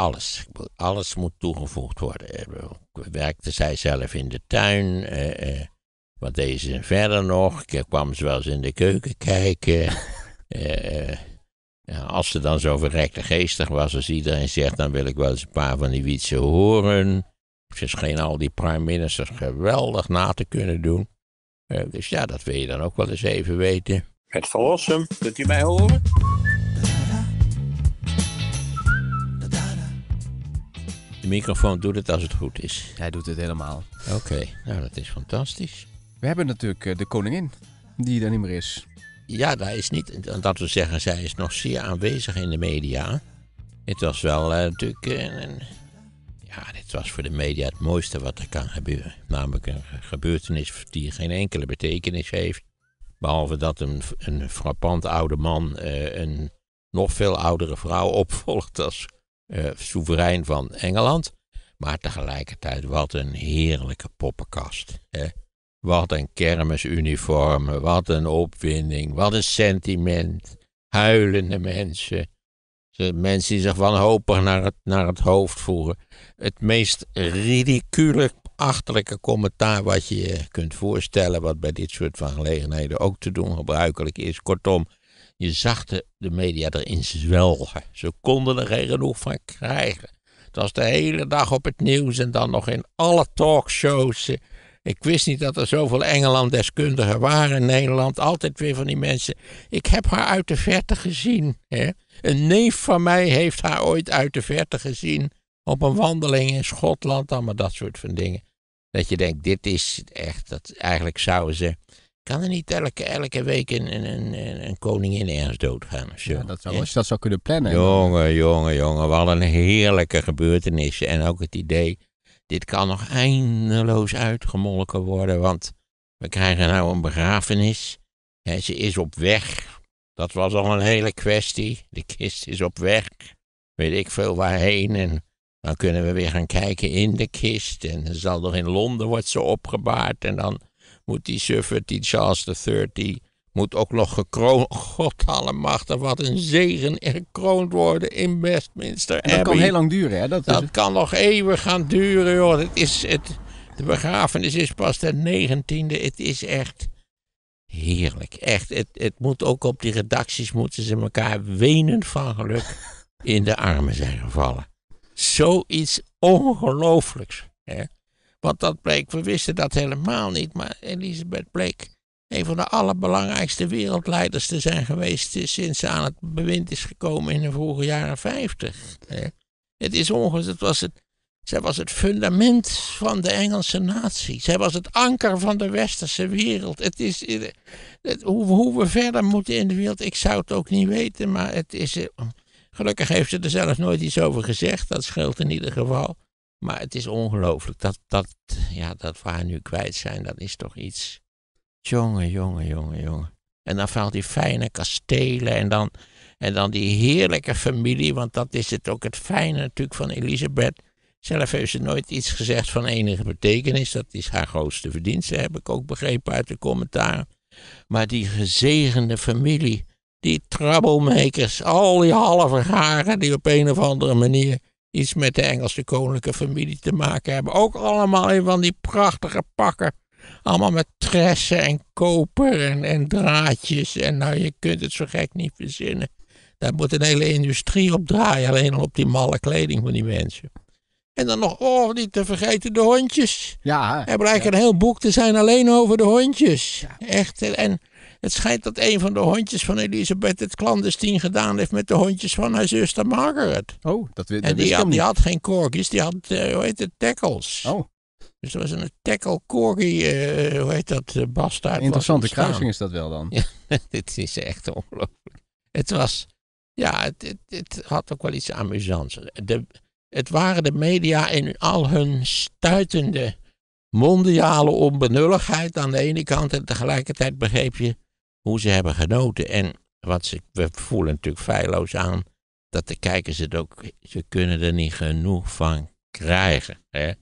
alles. Alles moet toegevoegd worden. Eh, werkte zij zelf in de tuin? Eh, eh, wat deed ze verder nog? Eh, kwam ze wel eens in de keuken kijken? Eh, als ze dan zo verrekte geestig was als iedereen zegt, dan wil ik wel eens een paar van die wietsen horen. Ze scheen al die prime ministers geweldig na te kunnen doen. dus ja, dat wil je dan ook wel eens even weten. Het verlossen, kunt u mij horen? microfoon doet het als het goed is. Hij doet het helemaal. Oké, nou dat is fantastisch. We hebben natuurlijk eh, de koningin, die er niet meer is. Ja, dat is niet. Dat we zeggen, zij is nog zeer aanwezig in de media. Het was wel eh, natuurlijk. Eh, een, ja, dit was voor de media het mooiste wat er kan gebeuren. Namelijk een gebeurtenis die geen enkele betekenis heeft. Behalve dat een, een frappant oude man een nog veel oudere vrouw opvolgt als eh, soeverein van Engeland. Maar tegelijkertijd, wat een heerlijke poppenkast. Hè? Wat een kermisuniform, wat een opwinding, wat een sentiment. Huilende mensen. Mensen die zich wanhopig naar het, naar het hoofd voeren. Het meest ridicule, achterlijke commentaar wat je je kunt voorstellen, wat bij dit soort van gelegenheden ook te doen gebruikelijk is. Kortom, je zag de, media erin zwelgen. Ze konden er geen genoeg van krijgen. Het was de hele dag op het nieuws en dan nog in alle talkshows. Ik wist niet dat er zoveel Engeland-deskundigen waren in Nederland. Altijd weer van die mensen. Ik heb haar uit de verte gezien. Hè? Een neef van mij heeft haar ooit uit de verte gezien. Op een wandeling in Schotland, allemaal dat soort van dingen. Dat je denkt, dit is echt, dat eigenlijk zouden ze kan er niet elke, elke week een, een, een, koningin ergens doodgaan of zo? Ja, dat zou, je dat zou kunnen plannen. Jongen, jongen, jongen. Wat een heerlijke gebeurtenis. En ook het idee, dit kan nog eindeloos uitgemolken worden. Want we krijgen nou een begrafenis. ze is op weg. Dat was al een hele kwestie. De kist is op weg. Weet ik veel waarheen. En dan kunnen we weer gaan kijken in de kist. En dan zal er in Londen wordt ze opgebaard. En dan moet die Suffertie die Charles III, moet ook nog gekroond, god allemachtig, wat een zegen, gekroond worden in Westminster en Dat kan heel lang duren, hè? Dat, kan nog eeuwen gaan duren, joh. Het is, het, de begrafenis is pas de 19e, het is echt heerlijk. Echt, het, het moet ook op die redacties, moeten ze elkaar wenend van geluk in de armen zijn gevallen. Zoiets ongelooflijks, hè? Want dat bleek, we wisten dat helemaal niet, maar Elisabeth bleek een van de allerbelangrijkste wereldleiders te zijn geweest sinds ze aan het bewind is gekomen in de vroege jaren 50. Het is ongeveer. het was het, zij was het fundament van de Engelse natie. Zij was het anker van de westerse wereld. Het is, eh, hoe, hoe, we verder moeten in de wereld, ik zou het ook niet weten, maar het is... Eh, gelukkig heeft ze er zelf nooit iets over gezegd, dat scheelt in ieder geval. Maar het is ongelooflijk dat, dat, ja, dat we haar nu kwijt zijn. Dat is toch iets. Jongen, jongen, jongen, jongen. En dan valt die fijne kastelen en dan, en dan die heerlijke familie. Want dat is het ook het fijne natuurlijk van Elisabeth. Zelf heeft ze nooit iets gezegd van enige betekenis. Dat is haar grootste verdienste, heb ik ook begrepen uit de commentaar. Maar die gezegende familie, die troublemakers, al die halve garen die op een of andere manier iets met de Engelse koninklijke familie te maken hebben. Ook allemaal in van die prachtige pakken. Allemaal met tressen en koper en, draadjes. En nou, je kunt het zo gek niet verzinnen. Daar moet een hele industrie op draaien, alleen al op die malle kleding van die mensen. En dan nog, oh, niet te vergeten de hondjes. Ja. Er blijkt een heel boek te zijn alleen over de hondjes. Ja. Echt, en het schijnt dat een van de hondjes van Elisabeth het clandestien gedaan heeft met de hondjes van haar zuster Margaret. Oh, dat weet ik die, had, die had geen corgis, die had, eh, hoe heet het, tackles. Oh. Dus dat was een tackle corgi, eh, hoe heet dat, uh, eh, bastard. Interessante kruising is dat wel dan. dit is echt ongelooflijk. Het was, ja, het, het, het had ook wel iets amusants. De, het waren de media in al hun stuitende mondiale onbenulligheid aan de ene kant en tegelijkertijd begreep je hoe ze hebben genoten. En wat ze, we voelen natuurlijk feilloos aan dat de kijkers het ook, ze kunnen er niet genoeg van krijgen. Hè?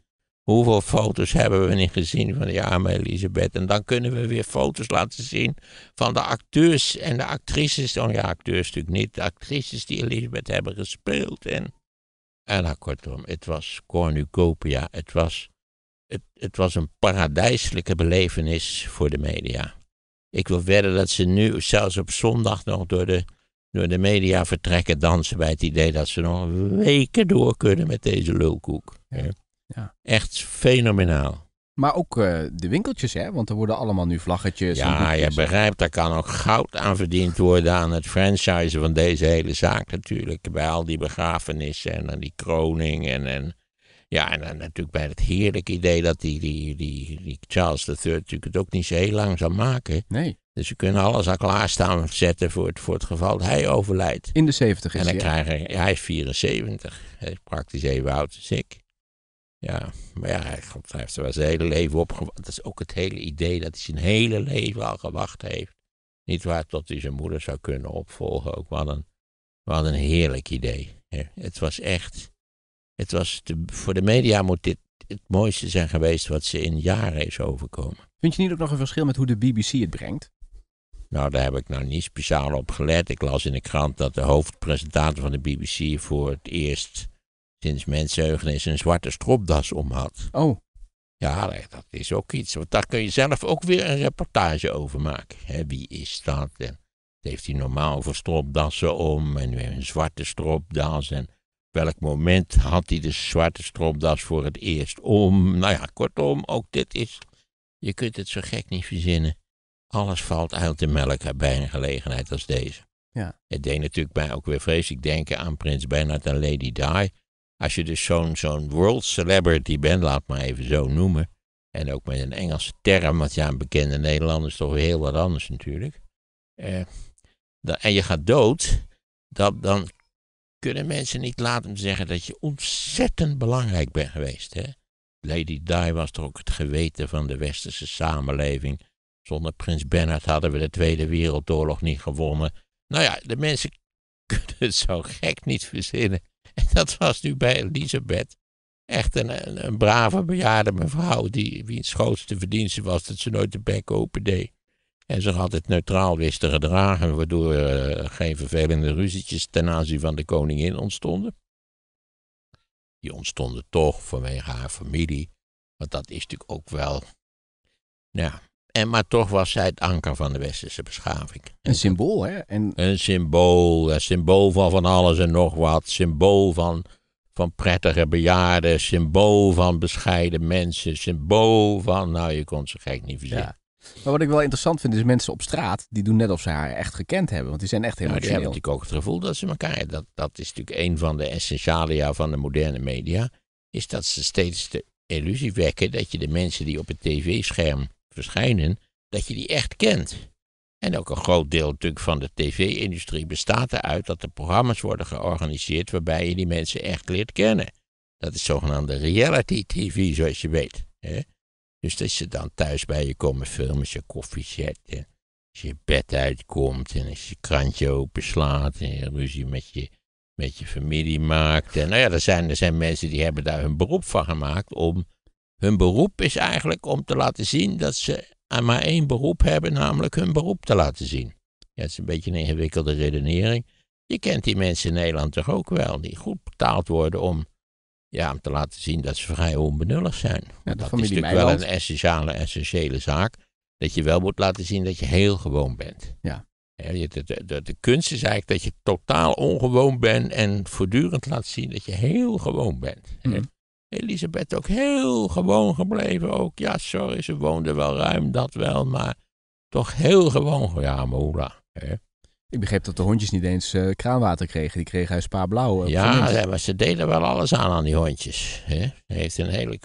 Hoeveel foto's hebben we niet gezien van die arme Elisabeth? En dan kunnen we weer foto's laten zien van de acteurs en de actrices. Oh ja, acteurs natuurlijk niet. De actrices die Elisabeth hebben gespeeld. En, en nou, kortom, het was cornucopia. Het was, het, het was een paradijselijke belevenis voor de media. Ik wil verder dat ze nu, zelfs op zondag, nog door de, door de media vertrekken dansen bij het idee dat ze nog weken door kunnen met deze lulkoek. Ja. Echt fenomenaal. Maar ook eh, de winkeltjes, hè? Want er worden allemaal nu vlaggetjes. Ja, je begrijpt, daar kan ook goud aan verdiend worden aan het franchisen van deze hele zaak natuurlijk. Bij al die begrafenissen en aan die kroning en, en ja, en dan natuurlijk bij het heerlijke idee dat die, die, die, die Charles III natuurlijk het ook niet zo heel lang zou maken. Nee. Dus we kunnen alles al klaarstaan zetten voor het, voor het geval dat hij overlijdt. In de 70 is En dan krijgen krijg hij is 74. Hij is praktisch even oud als ik. Ja, maar ja, hij, heeft er wel zijn hele leven op gewacht. Dat is ook het hele idee dat hij zijn hele leven al gewacht heeft. Niet waar, tot hij zijn moeder zou kunnen opvolgen. Ook wat een, wat een heerlijk idee. Het was echt het was voor de media moet dit het mooiste zijn geweest wat ze in jaren is overkomen. Vind je niet ook nog een verschil met hoe de BBC het brengt? Nou, daar heb ik nou niet speciaal op gelet. Ik las in de krant dat de hoofdpresentator van de BBC voor het eerst sinds mensenheugenis een zwarte stropdas om had. Oh. Ja, dat is ook iets. Want daar kun je zelf ook weer een reportage over maken. wie is dat? En heeft hij normaal voor stropdassen om en weer een zwarte stropdas. En welk moment had hij de zwarte stropdas voor het eerst om? Nou ja, kortom, ook dit is. Je kunt het zo gek niet verzinnen. Alles valt uit de melk bij een gelegenheid als deze. Ja. Het deed natuurlijk mij ook weer vreselijk denken aan Prins Bernard en Lady Di. Als je dus zo'n zo'n world celebrity bent, laat maar even zo noemen. En ook met een Engelse term, want ja, een bekende Nederlander is toch heel wat anders natuurlijk. Eh, en je gaat dood, dat, dan kunnen mensen niet laten zeggen dat je ontzettend belangrijk bent geweest, hè? Lady Di was toch ook het geweten van de westerse samenleving. Zonder prins Bernhard hadden we de Tweede Wereldoorlog niet gewonnen. Nou ja, de mensen kunnen het zo gek niet verzinnen. En dat was nu bij Elisabeth echt een, een, brave bejaarde mevrouw, die, wiens grootste verdienste was dat ze nooit de bek open deed. En zich altijd neutraal wist te gedragen, waardoor eh, geen vervelende ruzietjes ten aanzien van de koningin ontstonden. Die ontstonden toch vanwege haar familie, want dat is natuurlijk ook wel. Ja, en, maar toch was zij het anker van de westerse beschaving. Een symbool, hè? En... Een symbool, een symbool van van alles en nog wat. Symbool van, van prettige bejaarden, symbool van bescheiden mensen, symbool van, nou je kon ze gek niet verzinnen. Maar wat ik wel interessant vind, is mensen op straat, die doen net of ze haar echt gekend hebben. Want die zijn echt heel Ja, Die hebben natuurlijk ook het gevoel dat ze elkaar... Dat, dat is natuurlijk een van de essentialia van de moderne media. Is dat ze steeds de illusie wekken dat je de mensen die op het tv-scherm verschijnen, dat je die echt kent. En ook een groot deel natuurlijk van de tv-industrie bestaat eruit dat er programma's worden georganiseerd waarbij je die mensen echt leert kennen. Dat is zogenaamde reality tv, zoals je weet. Hè? Dus dat ze dan thuis bij je komen filmen, als je koffie zet, en als je bed uitkomt, en als je krantje openslaat, en je ruzie met je, met je familie maakt. En nou ja, er zijn, er zijn mensen die hebben daar hun beroep van gemaakt. Om, hun beroep is eigenlijk om te laten zien dat ze maar één beroep hebben, namelijk hun beroep te laten zien. Ja, dat is een beetje een ingewikkelde redenering. Je kent die mensen in Nederland toch ook wel, die goed betaald worden om ja, om te laten zien dat ze vrij onbenullig zijn. dat is natuurlijk wel een essentiële, essentiële zaak. Dat je wel moet laten zien dat je heel gewoon bent. Ja. De, de, de, kunst is eigenlijk dat je totaal ongewoon bent en voortdurend laat zien dat je heel gewoon bent. Mhm. Elisabeth ook heel gewoon gebleven. Ook ja, sorry, ze woonde wel ruim, dat wel, maar toch heel gewoon. Ja, moeder. Ik begreep dat de hondjes niet eens eh, kraanwater kregen. Die kregen hij een Uh, ja, ja, maar ze deden wel alles aan aan die hondjes. Hè? Heeft een hele, ik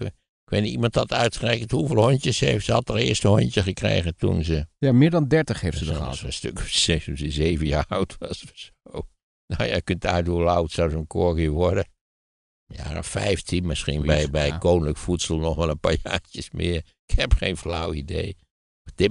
weet niet, iemand had uitgerekend hoeveel hondjes heeft. Ze had haar eerste hondje gekregen toen ze... Ja, meer dan dertig heeft ze er gehad. Ze een stuk of zes, ze zeven jaar oud was of zo. Nou ja, je kunt uit hoe oud zou zo'n corgi worden. Ja, vijftien misschien, bij, bij koninklijk voedsel nog wel een paar jaartjes meer. Ik heb geen flauw idee.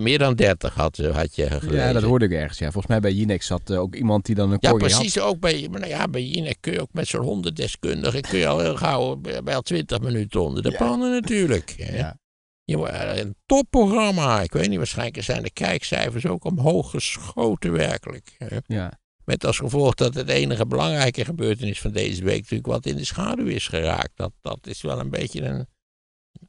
Meer dan 30 had, had je gelezen. Ja, dat hoorde ik ergens. Ja. Volgens mij bij Jinek zat eh, ook iemand die dan een kooi had. Ja, precies. Ook bij, nou ja, bij Jinek kun je ook met zo'n hondendeskundige... kun je al heel gauw bij al 20 minuten onder de pannen natuurlijk. Ja. Eh, een topprogramma. Ik weet niet, waarschijnlijk zijn de kijkcijfers ook omhoog geschoten werkelijk. Ja. Met als gevolg dat het enige belangrijke gebeurtenis van deze week natuurlijk wat in de schaduw is geraakt. Dat, dat is wel een beetje een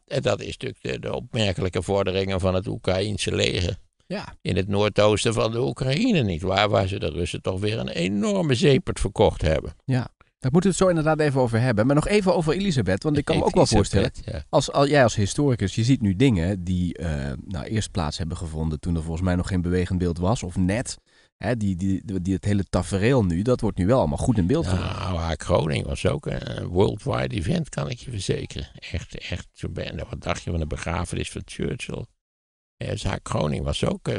en dat is natuurlijk de, opmerkelijke vorderingen van het Oekraïense leger. Ja. In het noordoosten van de Oekraïne, niet waar? Waar ze de Russen toch weer een enorme zeepert verkocht hebben. Ja. Daar moeten we het zo inderdaad even over hebben. Maar nog even over Elisabeth. Want ik kan me ook wel voorstellen. Als, jij als historicus, je ziet nu dingen die eh, nou, eerst plaats hebben gevonden. toen er volgens mij nog geen bewegend beeld was. of net die, die, die, het hele tafereel nu, dat wordt nu wel allemaal goed in beeld gebracht. Nou, haar kroning was ook een worldwide event, kan ik je verzekeren. Echt, echt. Wat dacht je van de begrafenis van Churchill? Dus haar kroning was ook... Eh,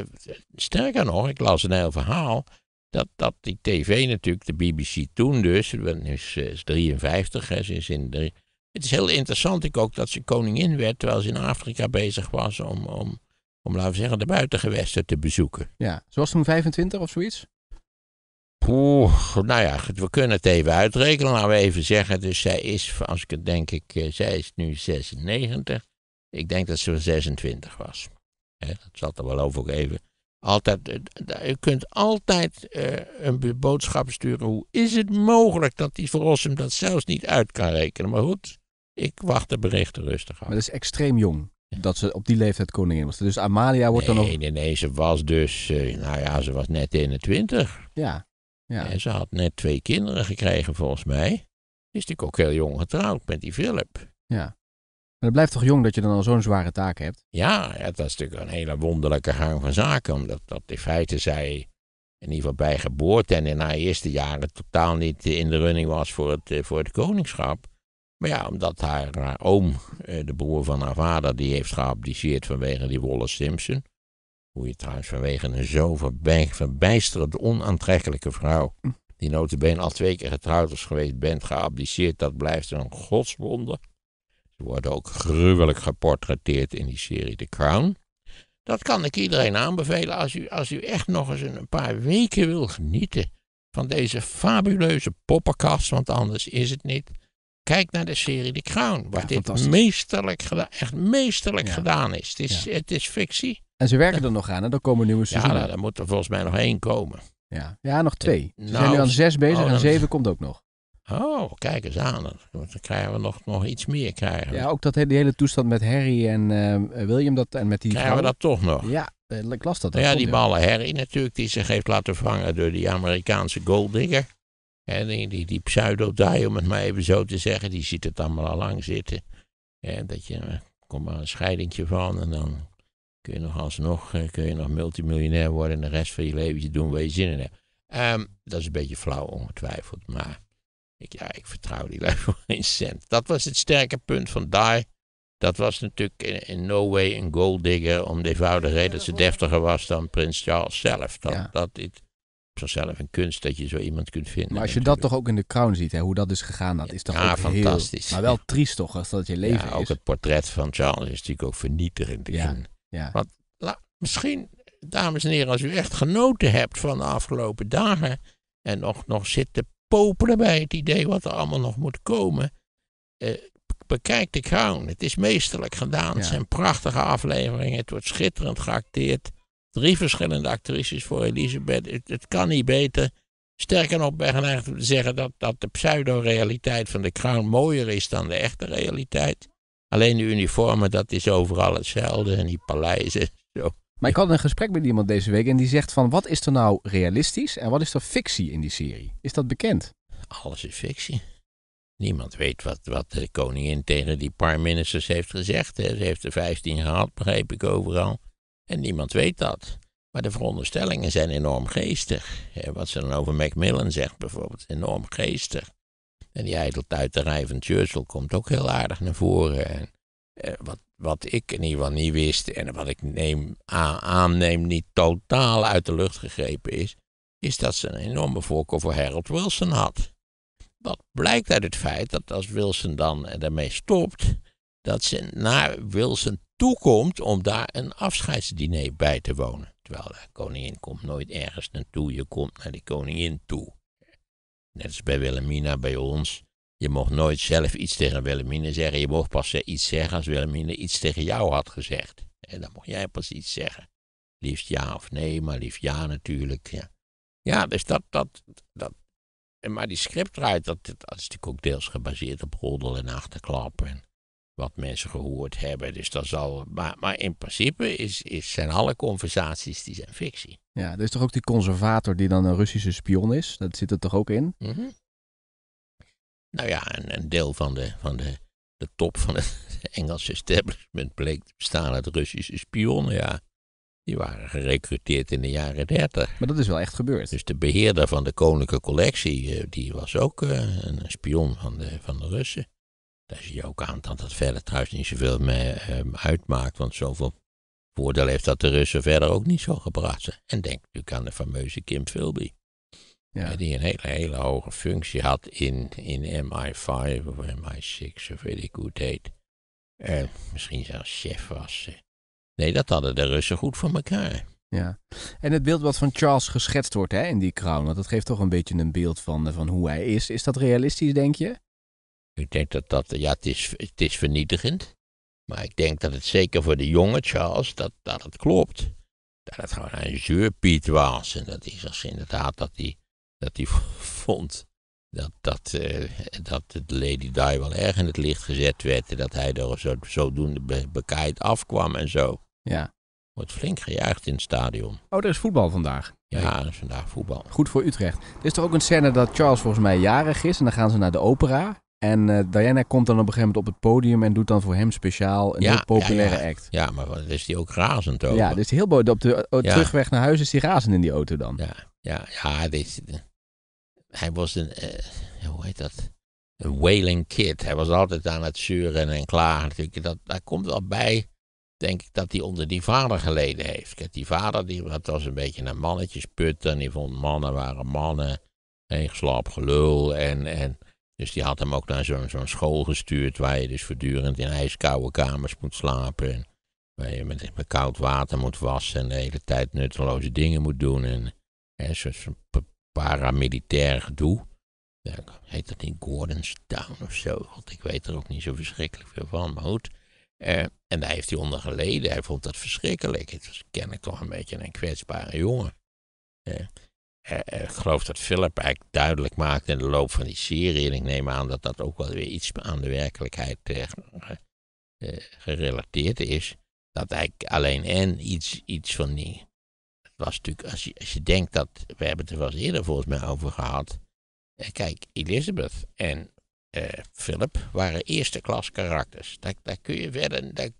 sterker nog, ik las een heel verhaal... Dat, dat die tv natuurlijk, de BBC toen dus, nu is, 53, eh, hè, is in het is heel interessant ik ook dat ze koningin werd terwijl ze in Afrika bezig was om, om om laten we zeggen, de buitengewesten te bezoeken. Ja, zoals toen 25 of zoiets? Oeh, nou ja, we kunnen het even uitrekenen. Laten we even zeggen, dus zij is, als ik het denk, ik, eh, zij is nu 96. Ik denk dat ze 26 was. dat zal er wel over Altijd, eh, je kunt altijd eh, een boodschap sturen. Hoe is het mogelijk dat die Verossum dat zelfs niet uit kan rekenen? Maar goed, ik wacht de berichten rustig af. Maar dat is extreem jong dat ze op die leeftijd koningin was. Dus Amalia wordt nee, dan Nog... Nee, nee, ze was dus... Eh, nou ja, ze was net 21. Ja. ja. En ze had net twee kinderen gekregen, volgens mij. Is natuurlijk ook heel jong getrouwd met die Philip. Ja. Maar het blijft toch jong dat je dan al zo'n zware taak hebt? Ja, dat is natuurlijk een hele wonderlijke gang van zaken. Omdat dat in feite zij, in ieder geval bij geboorte en in haar eerste jaren, totaal niet in de running was voor het, eh, voor het koningschap. Maar ja, omdat haar, oom, eh, de broer van haar vader, die heeft geabdiceerd vanwege die Wallace Simpson. Hoe je trouwens vanwege een zo verbij, verbijsterend onaantrekkelijke vrouw, die notabene al twee keer getrouwd is geweest, bent geabdiceerd, dat blijft een godswonder. Ze worden ook gruwelijk geportretteerd in die serie The Crown. Dat kan ik iedereen aanbevelen als u, als u echt nog eens een paar weken wil genieten van deze fabuleuze poppenkast, want anders is het niet. Kijk naar de serie The Crown. wat dit meesterlijk, gedaan, echt meesterlijk gedaan is. Het is, het is fictie. En ze werken er nog aan, en Er komen nieuwe seizoenen. Ja, nou, er moet er volgens mij nog één komen. Ja, ja nog twee. Eh, ze zijn nu aan nou, zes bezig oh, en zeven komt ook nog. Oh, kijk eens aan. Dan krijgen we nog, nog iets meer. Krijgen. Ja, ook dat, die hele toestand met Harry en ehm, eh, William. Dat, en met die krijgen we dat toch nog? Ja, eh, ik las dat. ook. ja, die ballen Harry natuurlijk, die zich heeft laten vangen door die Amerikaanse golddigger. En die, die, die pseudo-dai, om het maar even zo te zeggen, die ziet het allemaal al lang zitten. En dat je, eh, kom maar een scheidingtje van en dan kun je nog alsnog eh, kun je nog multimiljonair worden en de rest van je leven doen waar je zin in hebt. Ehm, dat is een beetje flauw ongetwijfeld, maar ik, ja, ik vertrouw die lui voor een cent. Dat was het sterke punt van Dai. Dat was natuurlijk in, no way een digger om de eenvoudige reden dat ze deftiger was dan prins Charles zelf. Dat, dat, dit, zelf een kunst dat je zo iemand kunt vinden. Maar als je dat toch ook in de crown ziet, hoe dat is gegaan, dat is toch ja, fantastisch. maar wel triest toch, als dat je leven ja, ook het portret van Charles is natuurlijk ook vernietigend. Ja, ja. Want misschien, dames en heren, als u echt genoten hebt van de afgelopen dagen en nog, nog zit te popelen bij het idee wat er allemaal nog moet komen, eh, bekijk de crown. Het is meesterlijk gedaan. Het zijn prachtige afleveringen. Het wordt schitterend geacteerd. Drie verschillende actrices voor Elisabeth. Het, kan niet beter. Sterker nog, ben gaan eigenlijk zeggen dat, dat de pseudo-realiteit van de Crown mooier is dan de echte realiteit. Alleen de uniformen, dat is overal hetzelfde. En die paleizen. Zo. Maar ik had een gesprek met iemand deze week en die zegt van wat is er nou realistisch en wat is er fictie in die serie? Is dat bekend? Alles is fictie. Niemand weet wat, wat de koningin tegen die prime ministers heeft gezegd. Hè. Ze heeft er vijftien gehad, begreep ik overal. En niemand weet dat. Maar de veronderstellingen zijn enorm geestig. Wat ze dan over Macmillan zegt bijvoorbeeld, enorm geestig. En die ijdeltuiterij van Churchill komt ook heel aardig naar voren. En, eh, wat, wat ik in ieder geval niet wist en wat ik neem, aanneem niet totaal uit de lucht gegrepen is, is dat ze een enorme voorkeur voor Harold Wilson had. Wat blijkt uit het feit dat als Wilson dan ermee eh, stopt, dat ze naar Wilson toekomt om daar een afscheidsdiner bij te wonen. Terwijl de koningin komt nooit ergens naartoe, je komt naar die koningin toe. Net als bij Wilhelmina, bij ons. Je mocht nooit zelf iets tegen Wilhelmina zeggen. Je mocht pas iets zeggen als Wilhelmina iets tegen jou had gezegd. En dan mocht jij pas iets zeggen. Liefst ja of nee, maar liefst ja natuurlijk. Ja, ja dus dat, dat, dat. Maar die scriptwriter, dat, dat is natuurlijk ook deels gebaseerd op roddel en achterklap wat mensen gehoord hebben. Dus dat zal. Maar, maar in principe is, zijn alle conversaties die zijn fictie. Ja, er is toch ook die conservator die dan een Russische spion is? Dat zit er toch ook in? Mhm. Nou ja, een, een, deel van, de, van de, de top van het Engelse establishment bleek te bestaan uit Russische spionnen, ja. Die waren gerecruiteerd in de jaren dertig. Maar dat is wel echt gebeurd. Dus de beheerder van de koninklijke collectie, eh, die was ook eh, een spion van de, van de Russen. Daar zie je ook aan dat dat verder trouwens niet zoveel meer ehm, uitmaakt, want zoveel voordeel heeft dat de Russen verder ook niet zo gebracht zijn. En denk natuurlijk aan de fameuze Kim Philby. Ja. Die een hele, hele hoge functie had in, in MI5 of MI6 of weet ik hoe het heet. Eh, misschien zelfs chef was. Eh. Nee, dat hadden de Russen goed voor elkaar. Ja, en het beeld wat van Charles geschetst wordt hè, in die crown, dat geeft toch een beetje een beeld van, eh, van hoe hij is. Is dat realistisch, denk je? Ik denk dat dat, ja, het is, het is vernietigend. Maar ik denk dat het zeker voor de jonge Charles, dat, dat het klopt. Dat het gewoon een zuurpiet was. En dat is als inderdaad dat hij, dat hij vond dat, dat, eh, dat de Lady Di wel erg in het licht gezet werd. En dat hij er zo, zodoende be, afkwam en zo. Ja. Wordt flink gejuicht in het stadion. Oh, er is voetbal vandaag. Ja, er is vandaag voetbal. Goed voor Utrecht. Er is toch ook een scène dat Charles volgens mij jarig is en dan gaan ze naar de opera. En uh, Diana komt dan op een gegeven moment op het podium en doet dan voor hem speciaal een heel populaire act. Ja, maar is die ook razend over. Ja, dus heel boos. Op de terugweg naar huis is hij razend in die auto dan. Ja, ja, ja. Dit, hij was een, eh, hoe heet dat? Een wailing kid. Hij was altijd aan het zuren en klagen. Natuurlijk, dat, daar komt wel bij, denk ik, dat hij onder die vader geleden heeft. Kijk, die vader, die, was een beetje naar mannetjes En die vond mannen waren mannen. En slap gelul en... en dus die had hem ook naar zo'n school gestuurd waar je dus voortdurend in ijskoude kamers moet slapen. En waar je met, met, koud water moet wassen en de hele tijd nutteloze dingen moet doen. En zo'n paramilitair gedoe. Heet dat in Gordon's Town of zo? God, ik weet er ook niet zo verschrikkelijk veel van, maar goed. Eh, en daar heeft hij onder geleden. Hij vond dat verschrikkelijk. Het was kennelijk toch een beetje een kwetsbare jongen. Uh, eh, eh, ik geloof dat Philip eigenlijk duidelijk maakt in de loop van die serie. En ik neem aan dat dat ook wel weer iets aan de werkelijkheid eh, gerelateerd is. Dat eigenlijk alleen en iets, iets van die. Het was natuurlijk, als je, als je denkt dat. We hebben het er wel eerder volgens mij over gehad. Kijk, Elizabeth en Philip waren eerste klas karakters. Daar, kun je verder,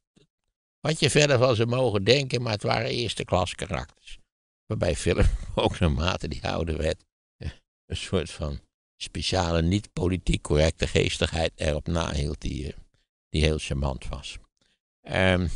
wat je verder van ze mogen denken, maar het waren eerste klas karakters. Waarbij film ook naarmate die houden werd, eh, een soort van speciale niet politiek correcte geestigheid erop nahield die, eh, die heel charmant was. Ehm,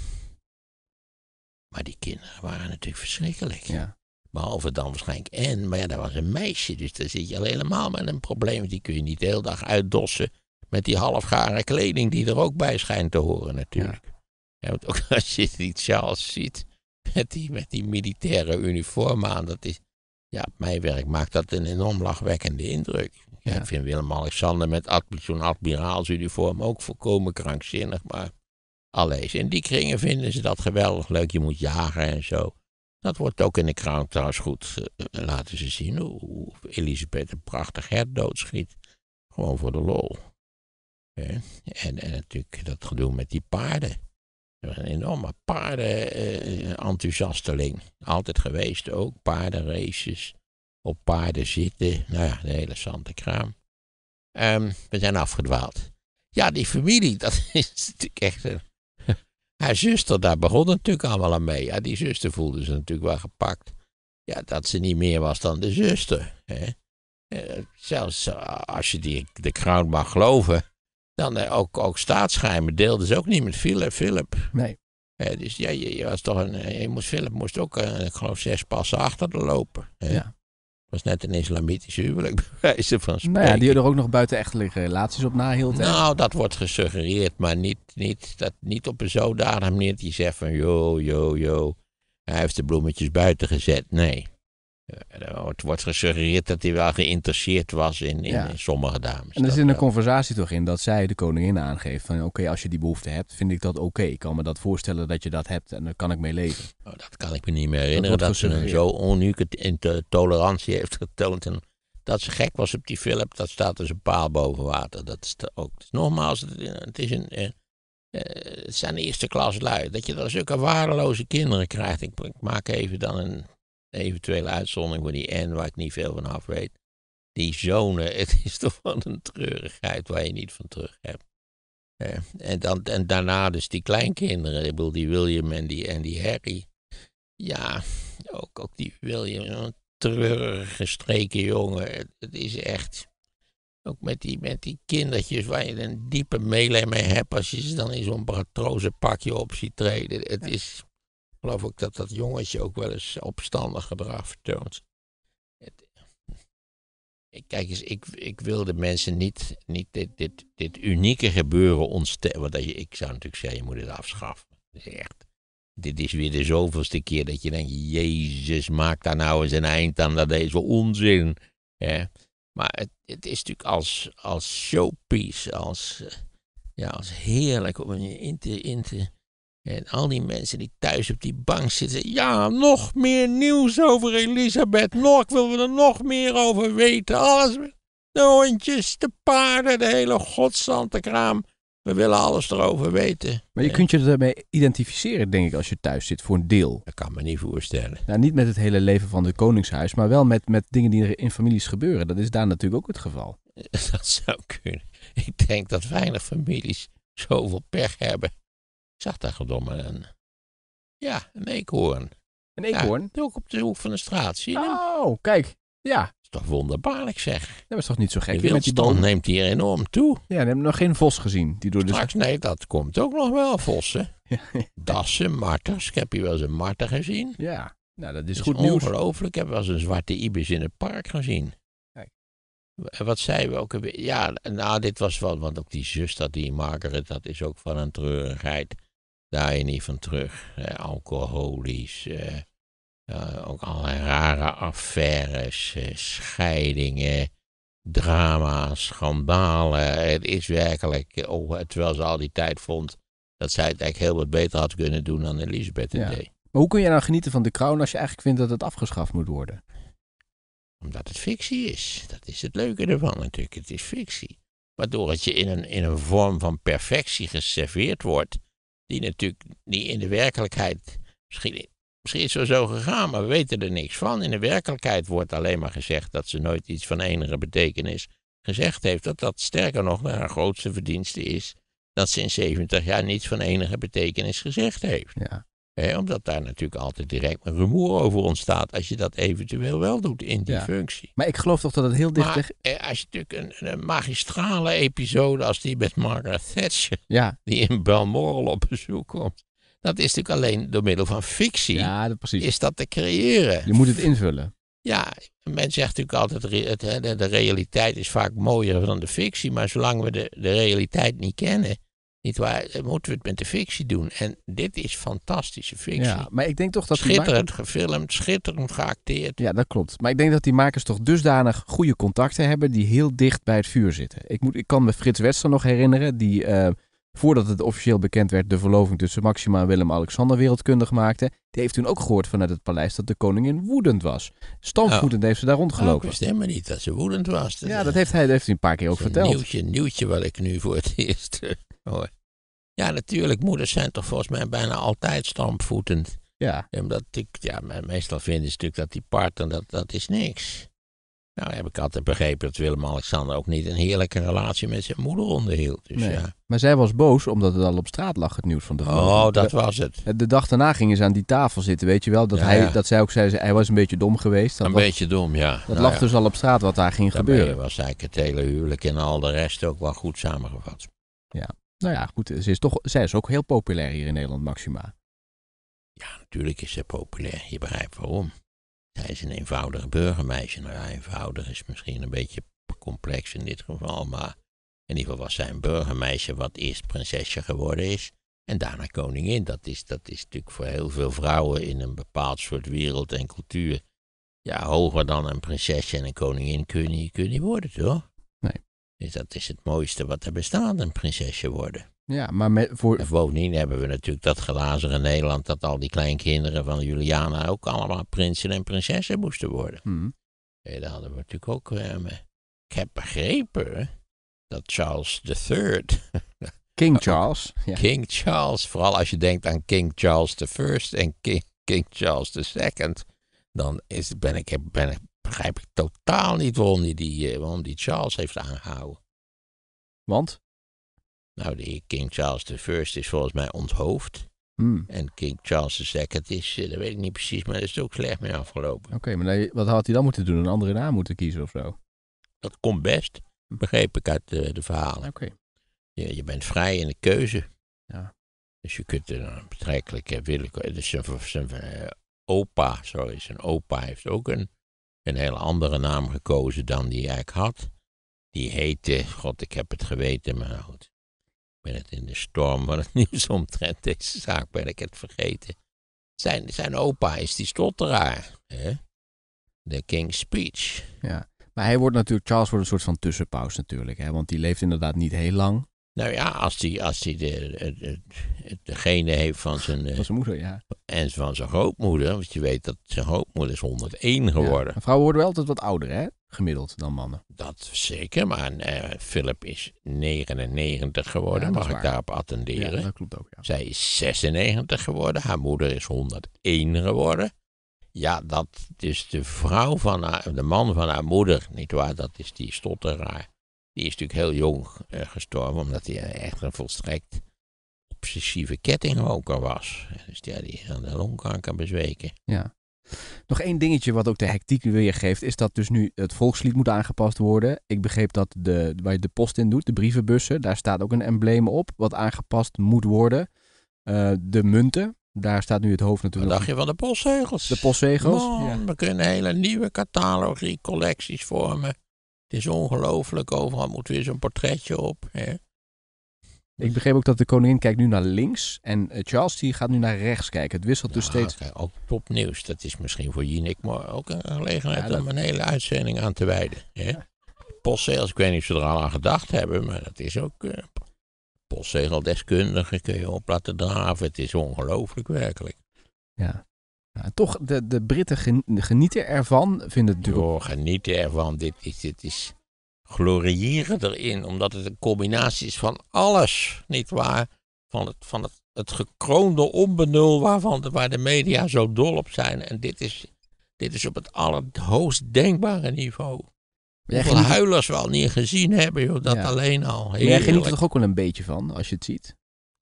maar die kinderen waren natuurlijk verschrikkelijk. Ja. Behalve dan waarschijnlijk en, maar ja, dat was een meisje, dus daar zit je al helemaal met een probleem. Die kun je niet de hele dag uitdossen met die halfgare kleding die er ook bij schijnt te horen natuurlijk. ja want ook als je die Charles ziet, met die, met die militaire uniformen, aan. Dat is, ja, mijn werk maakt dat een enorm lachwekkende indruk. Ik vind Willem-Alexander met zo'n admiraalsuniform ook volkomen krankzinnig, maar allees. In die kringen vinden ze dat geweldig leuk, je moet jagen en zo. Dat wordt ook in de krant trouwens goed eh, laten ze zien hoe Elisabeth een prachtig hert doodschiet. Gewoon voor de lol. En, en natuurlijk dat gedoe met die paarden een enorme paardenenthousiasteling. Altijd geweest ook, paardenraces, op paarden zitten, nou ja, de hele zante Kraam. Ehm, we zijn afgedwaald. Ja, die familie, dat is natuurlijk echt een... Haar zuster, daar begon het natuurlijk allemaal aan mee. Ja, die zuster voelde ze natuurlijk wel gepakt. Ja, dat ze niet meer was dan de zuster. Hè? Eh, zelfs eh, als je die, de kraam mag geloven, dan eh, ook, ook staatsgeheimen deelden ze ook niet met Philip. Nee. dus ja, je, was toch een, eh, je moest, Philip moest ook, eh, ik geloof, zes passen achter de lopen. Ja. Het was net een islamitisch huwelijk, bij wijze van spreken. Nou ja, die er ook nog buiten buitenechtelijke relaties op nahield. Hè? Nou, dat wordt gesuggereerd, maar niet, niet, dat, niet op een zodanige manier dat je zegt van... ...joh, joh, joh, hij heeft de bloemetjes buiten gezet. Nee, eh, eh, het wordt gesuggereerd dat hij wel geïnteresseerd was in, in, sommige dames. En er zit een eh, conversatie toch in dat zij de koningin aangeeft van oké, als je die behoefte hebt, vind ik dat oké. Ik kan me dat voorstellen dat je dat hebt en daar kan ik mee leven. Oh, dat kan ik me niet meer herinneren dat, ze een zo unieke tolerantie heeft getoond. dat ze gek was op die Philip. dat staat dus een paal boven water. Dat is ook. nogmaals, het, is een, eh, het zijn eerste klas lui. Dat je dan zulke waardeloze kinderen krijgt. ik maak even dan een eventuele uitzondering voor die N, waar ik niet veel van af weet. Die zonen, het is toch wel een treurigheid waar je niet van terug hebt. Eh, en, dan, en daarna dus die kleinkinderen, ik bedoel die William en die, en die Harry. Ja, ook, ook die William, een treurig jongen. Het, is echt, ook met die, met die kindertjes waar je een diepe meelij mee hebt als je ze dan in zo'n pakje op ziet treden. Het is geloof ik dat dat jongetje ook wel eens opstandig gedrag vertoont. Kijk eens, ik, ik wil de mensen niet, niet dit, dit, dit unieke gebeuren ontstellen. Want ik zou natuurlijk zeggen, je moet het afschaffen. echt. Dit is weer de zoveelste keer dat je denkt, Jezus, maak daar nou eens een eind aan, dat is wel onzin. Maar het, het is natuurlijk als, als showpiece, als, ja, als heerlijk om je in te, in te, en al die mensen die thuis op die bank zitten. Ja, nog meer nieuws over Elisabeth. Nog willen we er nog meer over weten. Alles. De hondjes, de paarden, de hele godstante kraam. We willen alles erover weten. Maar je kunt je ermee identificeren, denk ik, als je thuis zit, voor een deel. Dat kan me niet voorstellen. Nou, niet met het hele leven van het koningshuis, maar wel met, met dingen die er in families gebeuren. Dat is daar natuurlijk ook het geval. Dat zou kunnen. Ik denk dat weinig families zoveel pech hebben zag daar gedomme een... Ja, een eekhoorn. Een eekhoorn? Ja, ook op de hoek van de straat, zie je Oh, kijk. Ja. Dat is toch wonderbaarlijk, zeg. Dat is toch niet zo gek? De met die neemt hier enorm toe. Ja, we hebben nog geen vos gezien. Die door Straks, nee, dat komt ook nog wel, vossen. Dassen, marters. Ik heb hier wel eens een marten gezien. Ja, nou, dat is, goed nieuws. ongelooflijk. Ik heb wel eens een zwarte ibis in het park gezien. Kijk. Wat zeiden we ook weer? Ja, nou, dit was wel... Want ook die zuster, die Margaret, dat is ook van een treurigheid daar je niet van terug. Eh, alcoholisch, eh, eh, ook allerlei rare affaires, eh, scheidingen, drama's, schandalen. Het is werkelijk, eh, oh, terwijl ze al die tijd vond dat zij het eigenlijk heel wat beter had kunnen doen dan Elisabeth het deed. Maar hoe kun je nou genieten van de kroon als je eigenlijk vindt dat het afgeschaft moet worden? Omdat het fictie is. Dat is het leuke ervan natuurlijk. Het is fictie. Waardoor het je in een, in een vorm van perfectie geserveerd wordt die natuurlijk niet in de werkelijkheid, misschien, misschien is het zo gegaan, maar we weten er niks van. In de werkelijkheid wordt alleen maar gezegd dat ze nooit iets van enige betekenis gezegd heeft. Dat dat sterker nog haar grootste verdienste is, dat ze in 70 jaar niets van enige betekenis gezegd heeft. Ja omdat daar natuurlijk altijd direct een rumoer over ontstaat als je dat eventueel wel doet in die functie. Maar ik geloof toch dat het heel dicht Als je natuurlijk een, magistrale episode als die met Margaret Thatcher, ja. die in Balmoral op bezoek komt. Dat is natuurlijk alleen door middel van fictie. Ja, dat precies. Is dat te creëren. Je moet het invullen. Ja, men zegt natuurlijk altijd, de realiteit is vaak mooier dan de fictie. Maar zolang we de, de realiteit niet kennen, niet waar? moeten we het met de fictie doen. En dit is fantastische fictie. maar ik denk toch dat schitterend gefilmd, schitterend geacteerd. Ja, dat klopt. Maar ik denk dat die makers toch dusdanig goede contacten hebben die heel dicht bij het vuur zitten. Ik, moet, ik kan me Frits Wester nog herinneren, die eh, voordat het officieel bekend werd de verloving tussen Maxima en Willem-Alexander wereldkundig maakte. Die heeft toen ook gehoord vanuit het paleis dat de koningin woedend was. Stampvoetend oh. heeft ze daar rondgelopen. Oh, ik wist helemaal niet dat ze woedend was. Dat ja, dat heeft hij, dat heeft hij een paar keer ook verteld. nieuwtje, nieuwtje wat ik nu voor het eerst hoor. Ja, natuurlijk. Moeders zijn toch volgens mij bijna altijd stampvoetend. Ja. Omdat ik, ja, meestal vinden ze natuurlijk dat die partner, dat, dat is niks. Nou, heb ik altijd begrepen dat Willem-Alexander ook niet een heerlijke relatie met zijn moeder onderhield. Dus nee. Maar zij was boos omdat het al op straat lag, het nieuws van de oh, vrouw. Oh, dat was het. De, de dag daarna gingen ze aan die tafel zitten, weet je wel. Dat, hij, dat zij ook zei, hij was een beetje dom geweest. Dat een beetje dom, ja. Dat nou, lag dus al op straat wat daar ging gebeuren. gebeuren. was eigenlijk het hele huwelijk en al de rest ook wel goed samengevat. Ja. Nou ja, goed, ze is toch, zij is ook heel populair hier in Nederland, Maxima. Ja, natuurlijk is ze populair. Je begrijpt waarom. Zij is een eenvoudige burgermeisje. Nou eenvoudig is misschien een beetje complex in dit geval, maar in ieder geval was zij een burgermeisje wat eerst prinsesje geworden is en daarna koningin. Dat is, dat is natuurlijk voor heel veel vrouwen in een bepaald soort wereld en cultuur, ja, hoger dan een prinsesje en een koningin kun je, kun je worden, toch? Dus dat is het mooiste wat er bestaat, een prinsesje worden. Ja, maar voor... En bovendien hebben we natuurlijk dat glazen in Nederland... dat al die kleinkinderen van Juliana ook allemaal prinsen en prinsessen moesten worden. Hmm. daar hadden we natuurlijk ook... Eh, ik heb begrepen dat Charles III... King Charles. Ja. King Charles, vooral als je denkt aan King Charles I en King, King Charles II... dan is, ben, ik, ben, begrijp ik totaal niet waarom die, die, eh, waarom die Charles heeft aangehouden. Want? Nou, die King Charles I is volgens mij onthoofd. Hmm. En King Charles II is, eh, dat weet ik niet precies, maar dat is ook slecht mee afgelopen. Oké, maar wat had hij dan moeten doen? Een andere naam moeten kiezen of zo? Dat komt best, hm. begreep ik uit eh, de, verhalen. Oké. Okay. Je, bent vrij in de keuze. Ja. Dus je kunt er een betrekkelijke willekeur. Dus zijn, zijn, zijn opa, sorry, zijn opa heeft ook een een hele andere naam gekozen dan die ik had. Die heette, god ik heb het geweten, maar goed. Ik ben het in de storm van het nieuws omtrent deze zaak, ben ik het vergeten. Zijn, zijn opa is die stotteraar, hè? The King's Speech. Ja, maar hij wordt natuurlijk, Charles wordt een soort van tussenpaus natuurlijk, hè? Want die leeft inderdaad niet heel lang. Nou ja, als hij als die degene heeft van zijn... Eh, van zijn moeder, ja. En van zijn grootmoeder, want je weet dat zijn grootmoeder is 101 geworden. Ja, vrouwen worden wel altijd wat ouder, hè? Gemiddeld dan mannen. Dat zeker, maar uh, Philip is 99 geworden, mag ik daarop attenderen. Ja, dat klopt ook, ja. Zij is 96 geworden, haar moeder is 101 geworden. Ja, dat is de vrouw van de man van haar moeder, nietwaar? Dat is die stotteraar die is natuurlijk heel jong uh, gestorven, omdat hij eh, echt een volstrekt obsessieve kettingroker was. Dus ja, die aan de longkanker bezweken. Ja. Nog één dingetje wat ook de hectiek weer geeft, is dat dus nu het volkslied moet aangepast worden. Ik begreep dat de, waar je de post in doet, de brievenbussen, daar staat ook een embleem op wat aangepast moet worden. Eh, de munten, daar staat nu het hoofd natuurlijk. Wat dacht je van de postzegels? De postzegels. ja. We kunnen hele nieuwe catalogie collecties vormen het is ongelooflijk, overal moet weer zo'n portretje op. Hè? Ik begreep ook dat de koningin kijkt nu naar links en eh, Charles die gaat nu naar rechts kijken. Het wisselt dus steeds. Ook ook topnieuws. Dat is misschien voor Jinek maar ook een gelegenheid om een hele uitzending aan te wijden. Hè? Postzegels, ik weet niet of ze er al aan gedacht hebben, maar dat is ook... Eh, postzegeldeskundige kun je op laten draven. Het is ongelooflijk werkelijk. Ja. Eh, toch, de, de Britten genieten ervan, vinden het duur. genieten ervan. Dit is, dit is gloriëren erin, omdat het een combinatie is van alles, nietwaar? Van het, van het, het gekroonde onbenul waarvan waar de media zo dol op zijn. En dit is, dit is op het allerhoogst denkbare niveau. Hoeveel huilers wel niet gezien hebben, joh, dat alleen al. jij geniet er toch ook wel een beetje van, als je het ziet?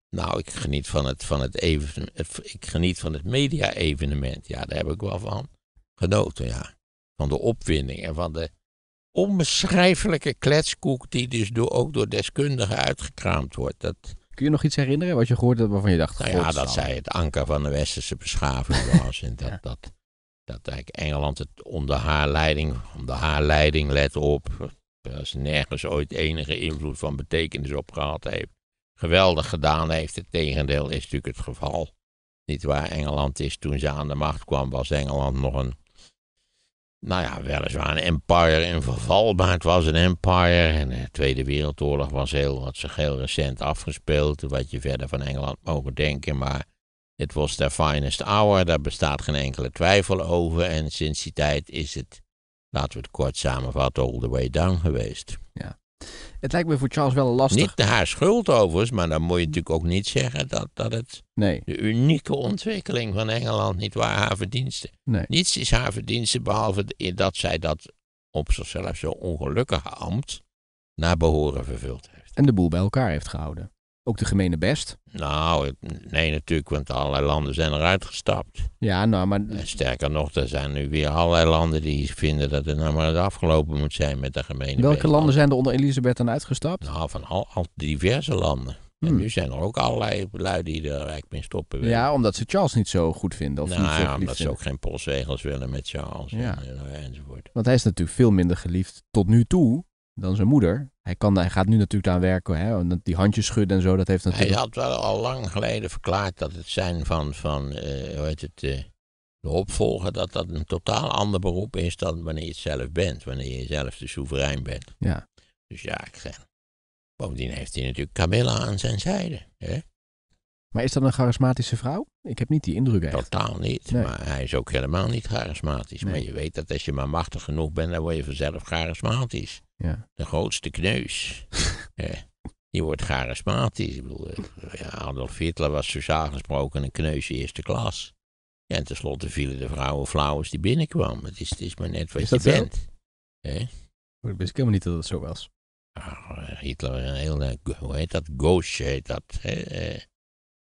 Nou, ik geniet van het, van het, even, ik geniet van het media-evenement. Ja, daar heb ik wel van genoten, ja. Van de opwinding en van de onbeschrijfelijke kletskoek die dus door, ook door deskundigen uitgekraamd wordt. Dat, Kun je nog iets herinneren wat je gehoord hebt waarvan je dacht... Nou ja, dat zij het anker van de westerse beschaving was. en dat, dat, dat eigenlijk Engeland het onder haar leiding, onder haar leiding let op... dat ze nergens ooit enige invloed van betekenis op gehad heeft geweldig gedaan heeft. Het tegendeel is natuurlijk het geval. Niet waar Engeland is toen ze aan de macht kwam, was Engeland nog een. Nou ja, weliswaar een empire in verval, maar het was een empire. En de Tweede Wereldoorlog was heel, had zich heel recent afgespeeld. Wat je verder van Engeland mogen denken, maar. Het was de finest hour, daar bestaat geen enkele twijfel over. En sinds die tijd is het, laten we het kort samenvatten, all the way down geweest. Ja. Het lijkt me voor Charles wel lastig. Niet haar schuld overigens, maar dan moet je natuurlijk ook niet zeggen dat, dat het de unieke ontwikkeling van Engeland niet waar haar verdiensten. Niets is haar verdiensten behalve dat zij dat op zichzelf zo ongelukkige ambt naar behoren vervuld heeft. En de boel bij elkaar heeft gehouden. Ook de gemeene best? Nou, nee natuurlijk, want allerlei landen zijn eruit gestapt. Ja, nou, maar... En sterker nog, er zijn nu weer allerlei landen die vinden dat het nou maar het afgelopen moet zijn met de gemene Welke landen zijn er onder Elisabeth dan uitgestapt? Nou, van al, diverse landen. En hmm. nu zijn er ook allerlei lui die er eigenlijk mee stoppen Ja, omdat ze Charles niet zo goed vinden. Of nou, niet zo ja, omdat ze ook geen polsregels willen met Charles ja. en, eh, enzovoort. Want hij is natuurlijk veel minder geliefd tot nu toe dan zijn moeder. Hij, kan, hij gaat nu natuurlijk aan werken, hè? die handjes schudden en zo, dat heeft natuurlijk... Hij had wel al lang geleden verklaard dat het zijn van, van eh, hoe heet het, uh, de opvolger, dat dat een totaal ander beroep is dan wanneer je het zelf bent, wanneer je zelf de soeverein bent. Ja. Dus ja, ik zeg, bovendien heeft hij natuurlijk Camilla aan zijn zijde. Hè? Maar is dat een charismatische vrouw? Ik heb niet die indruk eigenlijk. Totaal niet. Maar hij is ook helemaal niet charismatisch. Maar je weet dat als je maar machtig genoeg bent, dan word je vanzelf charismatisch. Ja. De grootste kneus. Eh, die wordt charismatisch. Ik bedoel, eh, ja, Adolf Hitler was sociaal gesproken een kneus eerste klas. Ja, en tenslotte vielen de vrouwen flauwers die binnenkwamen. Het is, het is maar net wat je bent. Oh, ik wist helemaal niet dat het zo was. Ah, eh, Hitler was een heel, hoe heet dat, gauche heet dat. Je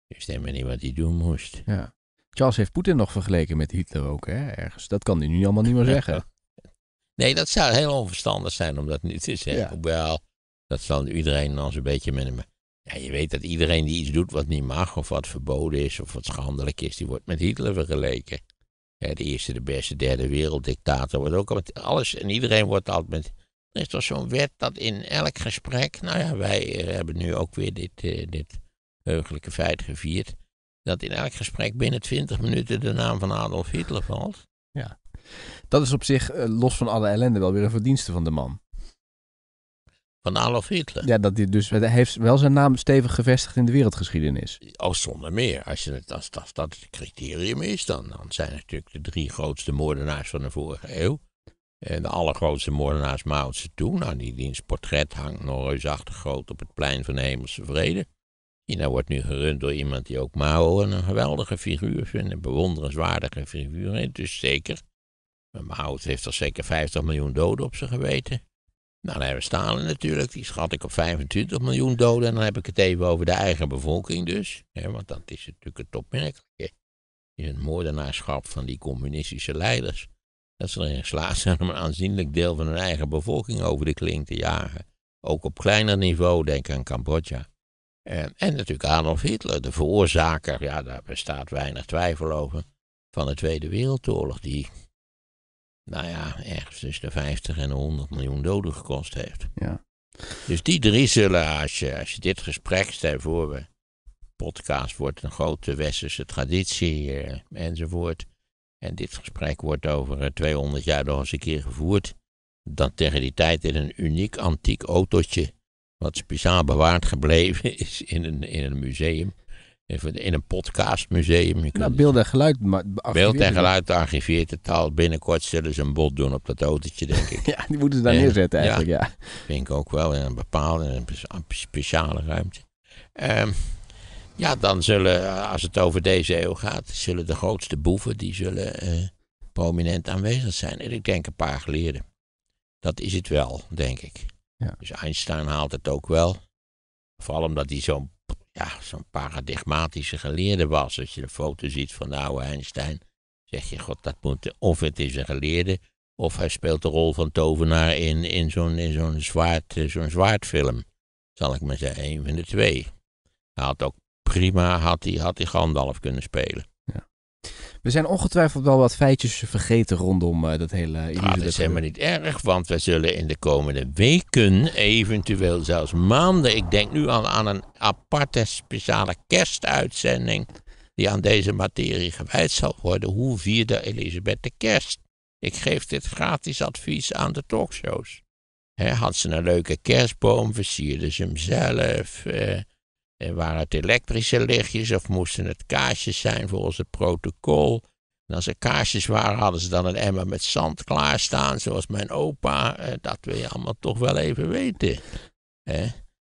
helemaal niet wat hij doen moest. Ja. Charles heeft Poetin nog vergeleken met Hitler ook, hè, ergens. Dat kan hij nu allemaal niet meer zeggen. Nee, dat zou heel onverstandig zijn om dat nu te zeggen. Ja. Wel, dat zal iedereen dan zo'n beetje met hem. Ja, je weet dat iedereen die iets doet wat niet mag, of wat verboden is, of wat schandelijk is, die wordt met Hitler vergeleken. de eerste, de beste, derde werelddictator wordt ook met alles en iedereen wordt altijd met. Er is toch zo'n wet dat in elk gesprek, nou ja, wij eh, hebben nu ook weer dit, eh, dit heugelijke feit gevierd, dat in elk gesprek binnen twintig minuten de naam van Adolf Hitler valt. Ja dat is op zich, eh, los van alle ellende, wel weer een verdienste van de man. Van Adolf Hitler. Ja, dat hij dus heeft wel zijn naam stevig gevestigd in de wereldgeschiedenis. Oh, zonder meer. Als, je, als, dat het criterium is, dan, dan zijn natuurlijk de drie grootste moordenaars van de vorige eeuw. En eh, de allergrootste moordenaars Mao Zedong. Nou, die diens portret hangt nog reusachtig groot op het plein van de Hemelse Vrede. China nou wordt nu gerund door iemand die ook Mao een geweldige figuur vindt, een bewonderenswaardige figuur. dus zeker maar heeft er zeker 50 miljoen doden op zijn geweten. Nou, dan hebben we Stalin natuurlijk, die schat ik op 25 miljoen doden. En dan heb ik het even over de eigen bevolking dus. Hè, want dat is natuurlijk het opmerkelijke. Is het moordenaarschap van die communistische leiders. Dat ze erin geslaagd zijn om een aanzienlijk deel van hun eigen bevolking over de kling te jagen. Ook op kleiner niveau, denk aan Cambodja. En, en natuurlijk Adolf Hitler, de veroorzaker, ja, daar bestaat weinig twijfel over, van de Tweede Wereldoorlog. Die nou ja, ergens tussen de 50 en de 100 miljoen doden gekost heeft. Ja. Dus die drie zullen, als je, als je dit gesprek, stelt voor we, podcast wordt een grote westerse traditie eh, enzovoort. En dit gesprek wordt over 200 eh, jaar nog eens een keer gevoerd. Dan tegen die tijd in een uniek antiek autootje, wat speciaal bewaard gebleven is in een, in een museum in een podcastmuseum. Je nou, beeld en geluid. Maar beeld en geluid gearchiveerd taal Binnenkort zullen ze een bod doen op dat autootje, denk ik. ja, die moeten ze daar neerzetten eigenlijk, ja. ja. Vind ook wel. In een bepaalde, een speciale ruimte. Ehm, ja, dan zullen, eh, als het over deze eeuw gaat, zullen de grootste boeven, die zullen eh, prominent aanwezig zijn. En ik denk een paar geleerden. Dat is het wel, denk ik. Ja. Dus Einstein haalt het ook wel. Vooral omdat hij zo'n ja, zo'n paradigmatische geleerde was. Als je de foto ziet van de oude Einstein, zeg je, god, dat moet, of het is een geleerde, of hij speelt de rol van tovenaar in, in zo'n zo'n zwaard, eh, zo'n zwaardfilm. Zal ik maar zeggen, een van de twee. Hij had ook prima, had hij, had hij Gandalf kunnen spelen. We zijn ongetwijfeld wel wat feitjes vergeten rondom eh, dat hele... Uh, ah, dat is helemaal niet erg, want we zullen in de komende weken, eventueel zelfs maanden... Ik denk nu al aan een aparte speciale kerstuitzending... die aan deze materie gewijd zal worden. Hoe vierde Elisabeth de kerst? Ik geef dit gratis advies aan de talkshows. He, had ze een leuke kerstboom, versierde ze hem zelf... Eh, en waren het elektrische lichtjes of moesten het kaarsjes zijn volgens het protocol? En als er kaarsjes waren, hadden ze dan een emmer met zand klaarstaan, zoals mijn opa. Eh, dat wil je allemaal toch wel even weten. hè?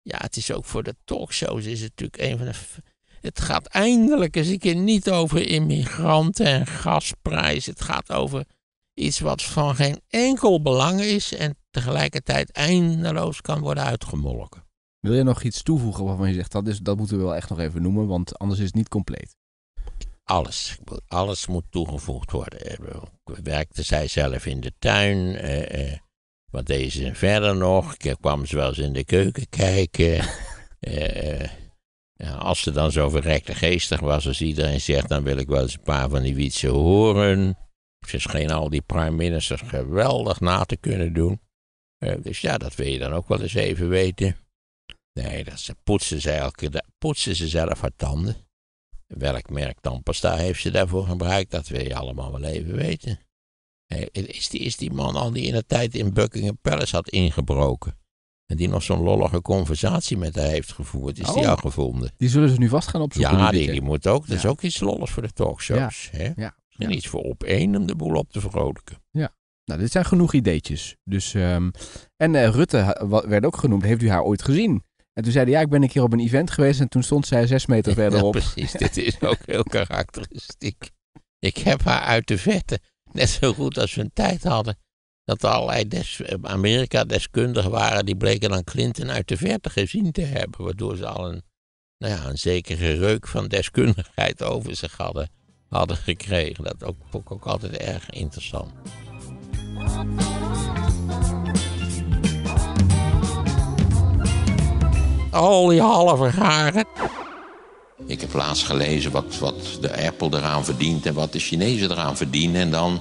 Ja, het is ook voor de talkshows is het natuurlijk een van de... Het gaat eindelijk eens een keer niet over immigranten en gasprijs. Het gaat over iets wat van geen enkel belang is en tegelijkertijd eindeloos kan worden uitgemolken. Wil je nog iets toevoegen waarvan je zegt dat, is, dat moeten we wel echt nog even noemen, want anders is het niet compleet? Alles. Alles moet toegevoegd worden. Werkte zij zelf in de tuin? Eh, eh, wat deze verder nog? Ik eh, kwam ze wel eens in de keuken kijken? als ze dan zo verrekte geestig was als iedereen zegt, dan wil ik wel eens een paar van die wietsen horen. Ze scheen al die prime ministers geweldig na te kunnen doen. dus ja, dat wil je dan ook wel eens even weten. Nee, dat ze poetsen ze elke dag. Poetsen ze zelf haar tanden. Welk merk tandpasta heeft ze daarvoor gebruikt? Dat wil je allemaal wel even weten. is, die, is die man al die in de tijd in Buckingham Palace had ingebroken? En die nog zo'n lollige conversatie met haar heeft gevoerd. Is die oh. al gevonden? Die zullen ze nu vast gaan opzoeken. Ja, die, die moet ook. Dat is ook iets lolligs voor de talkshows. Ja. Hè? Ja. ja. Iets voor op één om de boel op te vergroten. Ja. Nou, dit zijn genoeg ideetjes. Dus, ehm, en eh, Rutte werd ook genoemd. Heeft u haar ooit gezien? En toen zei hij, ja, ik ben een keer op een event geweest en toen stond zij zes meter verderop. precies, dit is ook heel karakteristiek. Ik heb haar uit de verte, net zo goed als we een tijd hadden, dat er allerlei des, Amerika-deskundigen waren, die bleken dan Clinton uit de verte gezien te hebben, waardoor ze al een, nou ja, een zekere reuk van deskundigheid over zich hadden, hadden gekregen. Dat ook, vond ik ook altijd erg interessant. Al die halve garen. Ik heb laatst gelezen wat, wat de Apple eraan verdient en wat de Chinezen eraan verdienen. En dan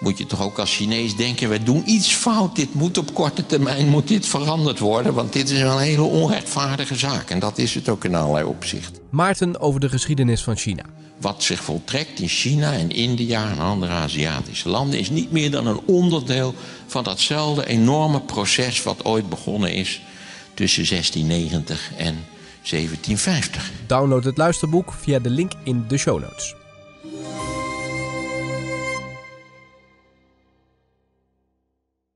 moet je toch ook als Chinees denken, we doen iets fout. Dit moet op korte termijn moet dit veranderd worden, want dit is een hele onrechtvaardige zaak. En dat is het ook in allerlei opzichten. Maarten over de geschiedenis van China. Wat zich voltrekt in China en India en andere Aziatische landen is niet meer dan een onderdeel van datzelfde enorme proces wat ooit begonnen is tussen 1690 en 1750. Download het luisterboek via de link in de show notes.